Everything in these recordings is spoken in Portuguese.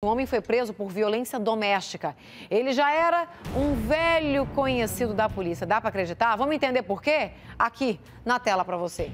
Um homem foi preso por violência doméstica. Ele já era um velho conhecido da polícia. Dá para acreditar? Vamos entender por quê? Aqui na tela para você.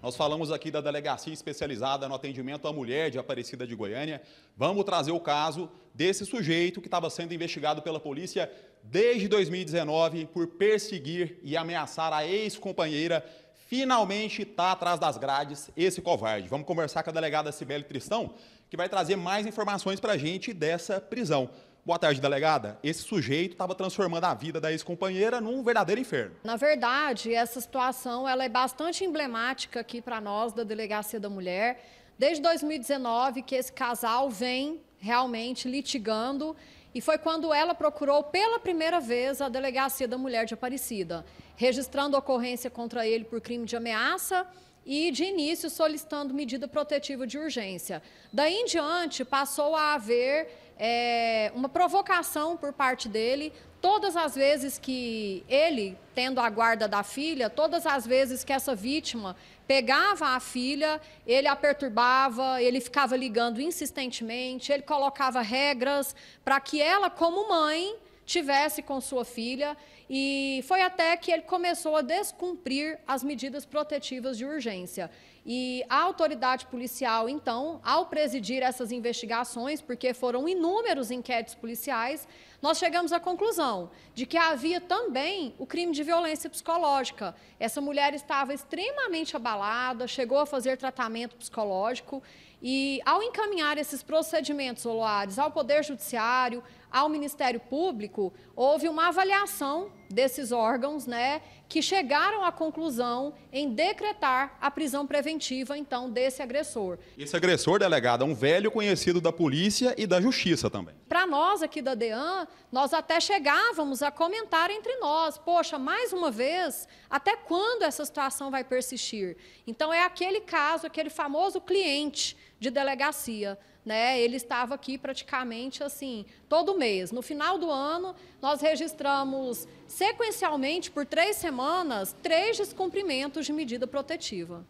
Nós falamos aqui da delegacia especializada no atendimento à mulher de Aparecida de Goiânia. Vamos trazer o caso desse sujeito que estava sendo investigado pela polícia desde 2019 por perseguir e ameaçar a ex-companheira Finalmente está atrás das grades esse covarde. Vamos conversar com a delegada Cibele Tristão, que vai trazer mais informações para a gente dessa prisão. Boa tarde, delegada. Esse sujeito estava transformando a vida da ex-companheira num verdadeiro inferno. Na verdade, essa situação ela é bastante emblemática aqui para nós da Delegacia da Mulher. Desde 2019 que esse casal vem realmente litigando e foi quando ela procurou pela primeira vez a delegacia da mulher de Aparecida, registrando ocorrência contra ele por crime de ameaça e, de início, solicitando medida protetiva de urgência. Daí em diante, passou a haver é, uma provocação por parte dele. Todas as vezes que ele, tendo a guarda da filha, todas as vezes que essa vítima pegava a filha, ele a perturbava, ele ficava ligando insistentemente, ele colocava regras para que ela, como mãe, tivesse com sua filha e foi até que ele começou a descumprir as medidas protetivas de urgência. E a autoridade policial, então, ao presidir essas investigações, porque foram inúmeros inquéritos policiais, nós chegamos à conclusão de que havia também o crime de violência psicológica. Essa mulher estava extremamente abalada, chegou a fazer tratamento psicológico e, ao encaminhar esses procedimentos, Oloares, ao Poder Judiciário, ao Ministério Público, houve uma avaliação desses órgãos, né, que chegaram à conclusão em decretar a prisão preventiva, então, desse agressor. Esse agressor, delegado, é um velho conhecido da polícia e da justiça também. Para nós aqui da DEAN, nós até chegávamos a comentar entre nós, poxa, mais uma vez, até quando essa situação vai persistir? Então, é aquele caso, aquele famoso cliente de delegacia, né, ele estava aqui praticamente assim todo mês. No final do ano, nós registramos sequencialmente, por três semanas, três descumprimentos de medida protetiva.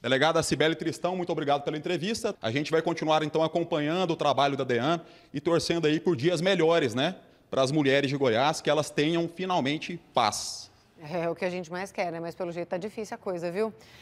Delegada Cibele Tristão, muito obrigado pela entrevista. A gente vai continuar então acompanhando o trabalho da DEAN e torcendo aí por dias melhores, né? Para as mulheres de Goiás, que elas tenham finalmente paz. É o que a gente mais quer, né? Mas pelo jeito tá difícil a coisa, viu?